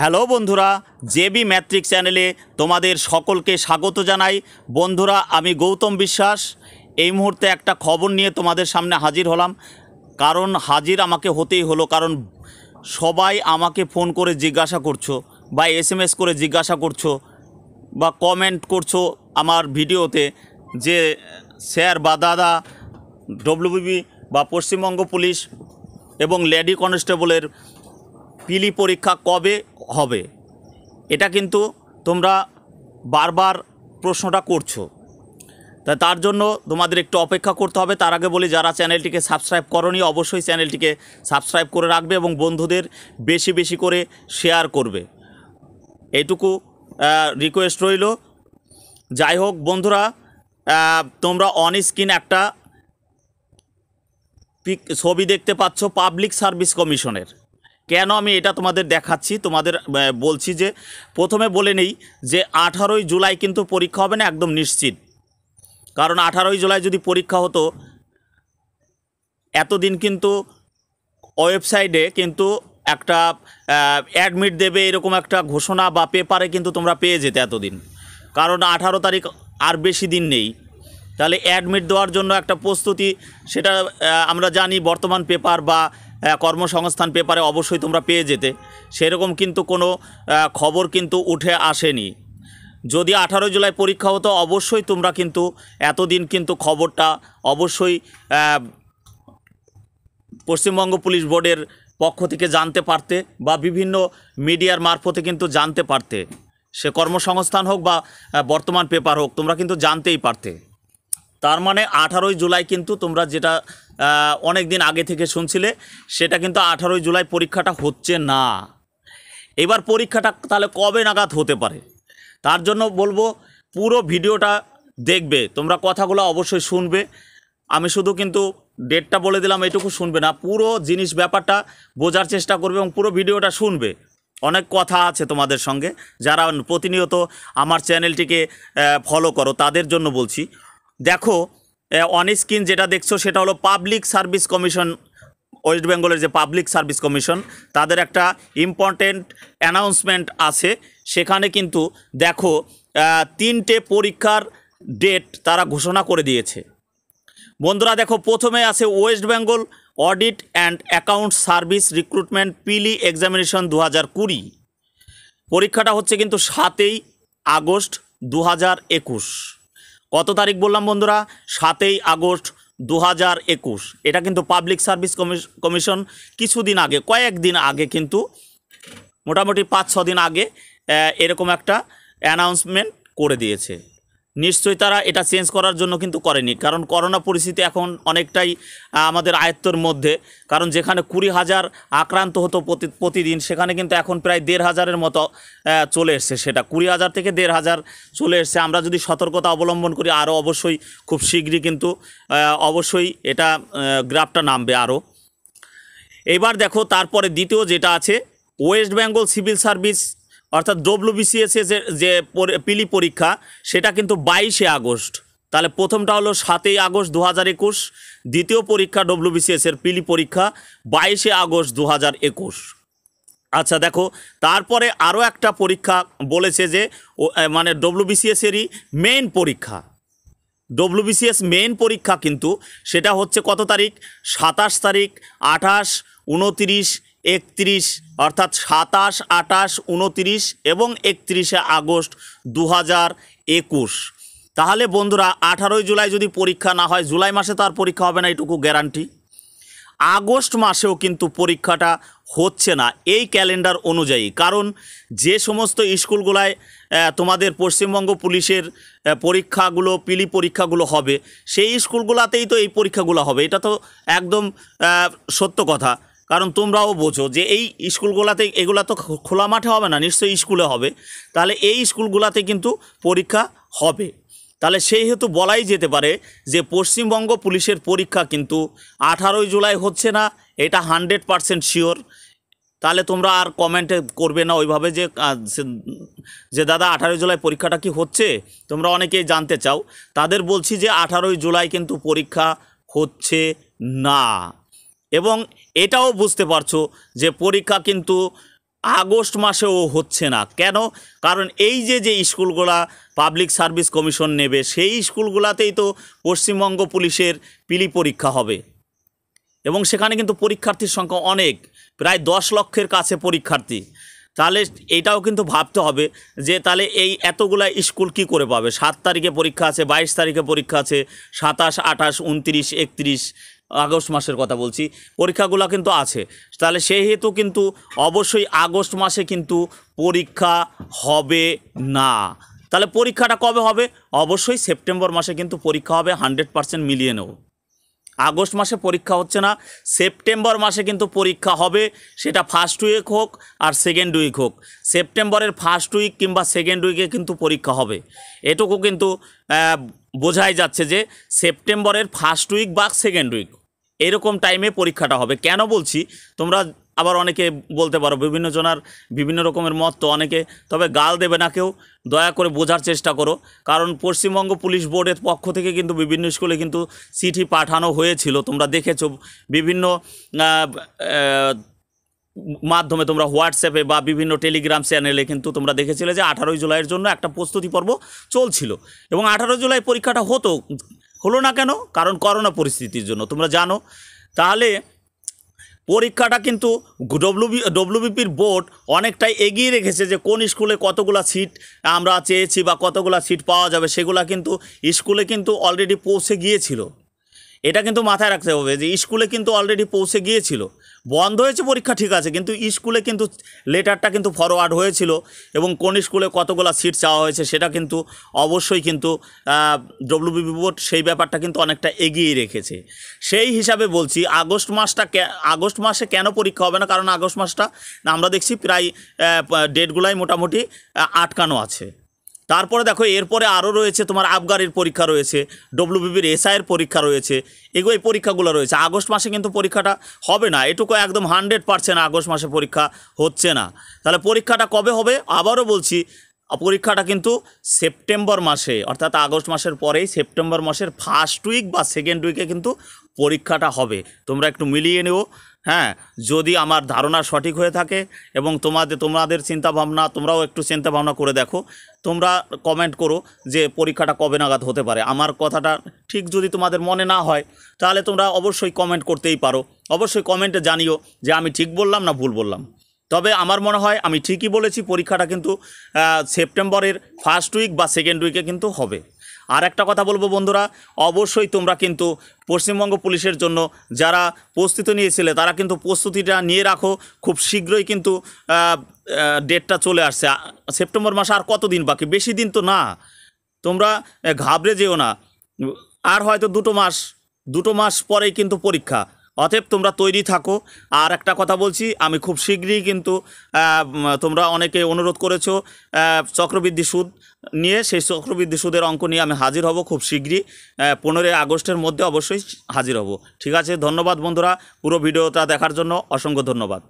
hello বন্ধুরা JB matric চ্যানেলে তোমাদের সকলকে স্বাগত জানাই বন্ধুরা আমি গৌতম বিশ্বাস এই মুহূর্তে একটা খবর নিয়ে তোমাদের সামনে হাজির হলাম কারণ হাজির আমাকে হতেই হলো কারণ সবাই আমাকে ফোন করে জিজ্ঞাসা করছো বা এসএমএস করে জিজ্ঞাসা করছো বা কমেন্ট করছো আমার ভিডিওতে যে স্যার বা দাদা ডব্লিউবিবি বা পশ্চিমবঙ্গ পুলিশ এবং লেডি কনস্টেবলের পিলি পরীক্ষা কবে হবে এটা কিন্তু তোমরা বারবার প্রশ্নটা করছো তা তার জন্য তোমাদের একটু অপেক্ষা করতে হবে তার আগে বলি যারা চ্যানেলটিকে সাবস্ক্রাইব করনি অবশ্যই চ্যানেলটিকে সাবস্ক্রাইব করে রাখবে এবং বন্ধুদের বেশি বেশি করে শেয়ার করবে এইটুকু রিকোয়েস্ট রইল যাই হোক বন্ধুরা তোমরা অন স্ক্রিন একটা ছবি দেখতে পাচ্ছ পাবলিক সার্ভিস কমিশনের কেন আমি এটা তোমাদের দেখাচ্ছি তোমাদের বলছি যে প্রথমে বলে নেই যে আঠারোই জুলাই কিন্তু পরীক্ষা হবে না একদম নিশ্চিত কারণ আঠারোই জুলাই যদি পরীক্ষা হতো এতদিন কিন্তু ওয়েবসাইটে কিন্তু একটা অ্যাডমিট দেবে এরকম একটা ঘোষণা বা পেপারে কিন্তু তোমরা পেয়ে যেতে এতদিন কারণ আঠারো তারিখ আর বেশি দিন নেই তাহলে অ্যাডমিট দেওয়ার জন্য একটা প্রস্তুতি সেটা আমরা জানি বর্তমান পেপার বা কর্মসংস্থান পেপারে অবশ্যই তোমরা পেয়ে যেতে সেরকম কিন্তু কোনো খবর কিন্তু উঠে আসেনি যদি আঠারো জুলাই পরীক্ষা হতো অবশ্যই তোমরা কিন্তু এতদিন কিন্তু খবরটা অবশ্যই পশ্চিমবঙ্গ পুলিশ বোর্ডের পক্ষ থেকে জানতে পারতে বা বিভিন্ন মিডিয়ার মারফতে কিন্তু জানতে পারতে সে কর্মসংস্থান হোক বা বর্তমান পেপার হোক তোমরা কিন্তু জানতেই পারতে তার মানে আঠারোই জুলাই কিন্তু তোমরা যেটা অনেক দিন আগে থেকে শুনছিলে সেটা কিন্তু আঠারোই জুলাই পরীক্ষাটা হচ্ছে না এবার পরীক্ষাটা তাহলে কবে নাগাদ হতে পারে তার জন্য বলবো পুরো ভিডিওটা দেখবে তোমরা কথাগুলো অবশ্যই শুনবে আমি শুধু কিন্তু ডেটটা বলে দিলাম এটুকু শুনবে না পুরো জিনিস ব্যাপারটা বোঝার চেষ্টা করবে এবং পুরো ভিডিওটা শুনবে অনেক কথা আছে তোমাদের সঙ্গে যারা প্রতিনিয়ত আমার চ্যানেলটিকে ফলো করো তাদের জন্য বলছি দেখো অন স্ক্রিন যেটা দেখছো সেটা হলো পাবলিক সার্ভিস কমিশন ওয়েস্ট বেঙ্গলের যে পাবলিক সার্ভিস কমিশন তাদের একটা ইম্পর্টেন্ট অ্যানাউন্সমেন্ট আছে সেখানে কিন্তু দেখো তিনটে পরীক্ষার ডেট তারা ঘোষণা করে দিয়েছে বন্ধুরা দেখো প্রথমে আছে west Bengal audit and account service recruitment পিলি এক্সামিনেশন দু হাজার কুড়ি পরীক্ষাটা হচ্ছে কিন্তু সাতই আগস্ট দু হাজার একুশ কত তারিখ বললাম বন্ধুরা সাতই আগস্ট দু হাজার একুশ এটা কিন্তু পাবলিক সার্ভিস কমিশন কিছুদিন আগে কয়েকদিন আগে কিন্তু মোটামুটি পাঁচ ছ দিন আগে এরকম একটা অ্যানাউন্সমেন্ট করে দিয়েছে নিশ্চয়ই তারা এটা চেঞ্জ করার জন্য কিন্তু করেনি কারণ করোনা পরিস্থিতি এখন অনেকটাই আমাদের আয়ত্তর মধ্যে কারণ যেখানে কুড়ি হাজার আক্রান্ত হতো প্রতিদিন সেখানে কিন্তু এখন প্রায় দেড় হাজারের মতো চলে এসছে সেটা কুড়ি হাজার থেকে দেড় হাজার চলে এসছে আমরা যদি সতর্কতা অবলম্বন করি আরও অবশ্যই খুব শীঘ্রই কিন্তু অবশ্যই এটা গ্রাফটা নামবে আরও এবার দেখো তারপরে দ্বিতীয় যেটা আছে ওয়েস্ট বেঙ্গল সিভিল সার্ভিস অর্থাৎ ডব্লিউবিসিএস যে পিলি পরীক্ষা সেটা কিন্তু বাইশে আগস্ট তাহলে প্রথমটা হলো সাতই আগস্ট দু হাজার একুশ দ্বিতীয় পরীক্ষা এর পিলি পরীক্ষা বাইশে আগস্ট দু হাজার একুশ আচ্ছা দেখো তারপরে আরও একটা পরীক্ষা বলেছে যে মানে ডব্লিউবিসিএসেরই মেইন পরীক্ষা ডব্লিউবিসিএস মেইন পরীক্ষা কিন্তু সেটা হচ্ছে কত তারিখ সাতাশ তারিখ আঠাশ উনতিরিশ একত্রিশ অর্থাৎ সাতাশ আটাশ উনতিরিশ এবং একত্রিশে আগস্ট দু হাজার একুশ তাহলে বন্ধুরা আঠারোই জুলাই যদি পরীক্ষা না হয় জুলাই মাসে তার পরীক্ষা হবে না এটুকু গ্যারান্টি আগস্ট মাসেও কিন্তু পরীক্ষাটা হচ্ছে না এই ক্যালেন্ডার অনুযায়ী কারণ যে সমস্ত স্কুলগুলায় তোমাদের পশ্চিমবঙ্গ পুলিশের পরীক্ষাগুলো পিলি পরীক্ষাগুলো হবে সেই স্কুলগুলাতেই তো এই পরীক্ষাগুলো হবে এটা তো একদম সত্য কথা কারণ তোমরাও বোঝো যে এই স্কুলগুলাতে এগুলা তো খোলা মাঠে হবে না নিশ্চয়ই স্কুলে হবে তাহলে এই স্কুলগুলাতে কিন্তু পরীক্ষা হবে তাহলে সেই হেতু বলাই যেতে পারে যে পশ্চিমবঙ্গ পুলিশের পরীক্ষা কিন্তু আঠারোই জুলাই হচ্ছে না এটা হানড্রেড পারসেন্ট শিওর তাহলে তোমরা আর কমেন্টে করবে না ওইভাবে যে যে দাদা আঠারোই জুলাই পরীক্ষাটা কি হচ্ছে তোমরা অনেকেই জানতে চাও তাদের বলছি যে আঠারোই জুলাই কিন্তু পরীক্ষা হচ্ছে না এবং এটাও বুঝতে পারছো যে পরীক্ষা কিন্তু আগস্ট মাসেও হচ্ছে না কেন কারণ এই যে যে স্কুলগুলা পাবলিক সার্ভিস কমিশন নেবে সেই স্কুলগুলাতেই তো পশ্চিমবঙ্গ পুলিশের পিলি পরীক্ষা হবে এবং সেখানে কিন্তু পরীক্ষার্থীর সংখ্যা অনেক প্রায় দশ লক্ষের কাছে পরীক্ষার্থী তাহলে এটাও কিন্তু ভাবতে হবে যে তাহলে এই এতগুলা স্কুল কি করে পাবে সাত তারিখে পরীক্ষা আছে বাইশ তারিখে পরীক্ষা আছে সাতাশ আঠাশ উনত্রিশ একত্রিশ আগস্ট মাসের কথা বলছি পরীক্ষাগুলো কিন্তু আছে তাহলে সেহেতু কিন্তু অবশ্যই আগস্ট মাসে কিন্তু পরীক্ষা হবে না তাহলে পরীক্ষাটা কবে হবে অবশ্যই সেপ্টেম্বর মাসে কিন্তু পরীক্ষা হবে হান্ড্রেড পার্সেন্ট মিলিয়ে নেব আগস্ট মাসে পরীক্ষা হচ্ছে না সেপ্টেম্বর মাসে কিন্তু পরীক্ষা হবে সেটা ফার্স্ট উইক হোক আর সেকেন্ড উইক হোক সেপ্টেম্বরের ফার্স্ট উইক কিংবা সেকেন্ড উইকে কিন্তু পরীক্ষা হবে এটুকু কিন্তু বোঝাই যাচ্ছে যে সেপ্টেম্বরের ফার্স্ট উইক বা সেকেন্ড উইক এরকম টাইমে পরীক্ষাটা হবে কেন বলছি তোমরা আবার অনেকে বলতে পারো বিভিন্ন জনার বিভিন্ন রকমের মত তো অনেকে তবে গাল দেবে না কেউ দয়া করে বোঝার চেষ্টা করো কারণ পশ্চিমবঙ্গ পুলিশ বোর্ডের পক্ষ থেকে কিন্তু বিভিন্ন স্কুলে কিন্তু চিঠি পাঠানো হয়েছিল তোমরা দেখেছো বিভিন্ন মাধ্যমে তোমরা হোয়াটসঅ্যাপে বা বিভিন্ন টেলিগ্রাম চ্যানেলে কিন্তু তোমরা দেখেছিলে যে আঠারোই জুলাইয়ের জন্য একটা প্রস্তুতি পর্ব চলছিল এবং আঠারোই জুলাই পরীক্ষাটা হতো হলো না কেন কারণ করোনা পরিস্থিতির জন্য তোমরা জানো তাহলে পরীক্ষাটা কিন্তু ডব্লুবি ডব্লিউবিপির বোর্ড অনেকটাই এগিয়ে রেখেছে যে কোন স্কুলে কতগুলা সিট আমরা চেয়েছি বা কতগুলা সিট পাওয়া যাবে সেগুলো কিন্তু স্কুলে কিন্তু অলরেডি পৌঁছে গিয়েছিল এটা কিন্তু মাথায় রাখতে হবে যে স্কুলে কিন্তু অলরেডি পৌঁছে গিয়েছিল বন্ধ হয়েছে পরীক্ষা ঠিক আছে কিন্তু স্কুলে কিন্তু লেটারটা কিন্তু ফরওয়ার্ড হয়েছিল এবং কোন স্কুলে কতগুলো সিট চাওয়া হয়েছে সেটা কিন্তু অবশ্যই কিন্তু ডব্লিউবি বোর্ড সেই ব্যাপারটা কিন্তু অনেকটা এগিয়ে রেখেছে সেই হিসাবে বলছি আগস্ট মাসটা আগস্ট মাসে কেন পরীক্ষা হবে না কারণ আগস্ট মাসটা আমরা দেখছি প্রায় ডেটগুলাই মোটামুটি আটকানো আছে তারপরে দেখো এরপরে আরও রয়েছে তোমার আবগারির পরীক্ষা রয়েছে ডব্লিউবিবির এসআইয়ের পরীক্ষা রয়েছে এগুলো এই পরীক্ষাগুলো রয়েছে আগস্ট মাসে কিন্তু পরীক্ষাটা হবে না এটুকু একদম হান্ড্রেড পার্সেন্ট আগস্ট মাসে পরীক্ষা হচ্ছে না তাহলে পরীক্ষাটা কবে হবে আবারও বলছি পরীক্ষাটা কিন্তু সেপ্টেম্বর মাসে অর্থাৎ আগস্ট মাসের পরেই সেপ্টেম্বর মাসের ফার্স্ট উইক বা সেকেন্ড উইকে কিন্তু পরীক্ষাটা হবে তোমরা একটু মিলিয়ে নেও হ্যাঁ যদি আমার ধারণা সঠিক হয়ে থাকে এবং তোমাদের তোমাদের চিন্তাভাবনা তোমরাও একটু চিন্তাভাবনা করে দেখো তোমরা কমেন্ট করো যে পরীক্ষাটা কবে নাগাদ হতে পারে আমার কথাটা ঠিক যদি তোমাদের মনে না হয় তাহলে তোমরা অবশ্যই কমেন্ট করতেই পারো অবশ্যই কমেন্টে জানিও যে আমি ঠিক বললাম না ভুল বললাম তবে আমার মনে হয় আমি ঠিকই বলেছি পরীক্ষাটা কিন্তু সেপ্টেম্বরের ফার্স্ট উইক বা সেকেন্ড উইকে কিন্তু হবে আর একটা কথা বলবো বন্ধুরা অবশ্যই তোমরা কিন্তু পশ্চিমবঙ্গ পুলিশের জন্য যারা প্রস্তুতি নিয়েছিলে তারা কিন্তু প্রস্তুতিটা নিয়ে রাখো খুব শীঘ্রই কিন্তু ডেটটা চলে আসছে সেপ্টেম্বর মাসে আর কত দিন বাকি বেশি দিন তো না তোমরা ঘাবড়ে যেও না আর হয়তো দুটো মাস দুটো মাস পরেই কিন্তু পরীক্ষা অতএব তোমরা তৈরি থাকো আর একটা কথা বলছি আমি খুব শীঘ্রই কিন্তু তোমরা অনেকে অনুরোধ করেছো চক্রবৃদ্ধি সুদ নিয়ে সেই চক্রবৃদ্ধি সুদের অঙ্ক নিয়ে আমি হাজির হব খুব শীঘ্রই পনেরোই আগস্টের মধ্যে অবশ্যই হাজির হব ঠিক আছে ধন্যবাদ বন্ধুরা পুরো ভিডিওটা দেখার জন্য অসংখ্য ধন্যবাদ